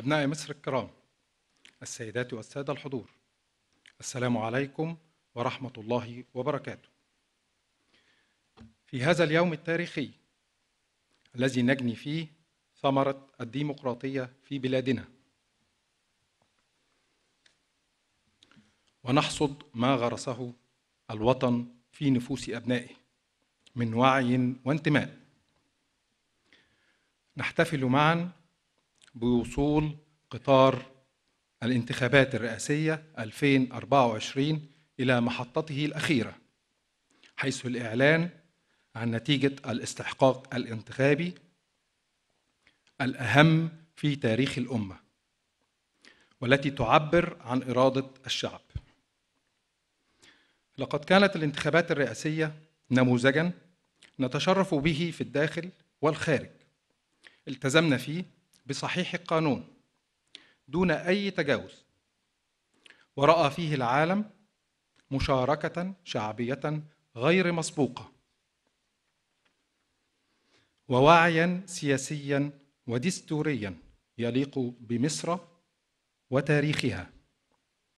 أبناء مصر الكرام السيدات والسادة الحضور السلام عليكم ورحمة الله وبركاته في هذا اليوم التاريخي الذي نجني فيه ثمرة الديمقراطية في بلادنا ونحصد ما غرسه الوطن في نفوس أبنائه من وعي وانتماء نحتفل معا بوصول قطار الانتخابات الرئاسية 2024 إلى محطته الأخيرة حيث الإعلان عن نتيجة الاستحقاق الانتخابي الأهم في تاريخ الأمة والتي تعبر عن إرادة الشعب لقد كانت الانتخابات الرئاسية نموذجا نتشرف به في الداخل والخارج التزمنا فيه بصحيح القانون دون أي تجاوز ورأى فيه العالم مشاركة شعبية غير مسبوقة ووعيا سياسيا ودستوريا يليق بمصر وتاريخها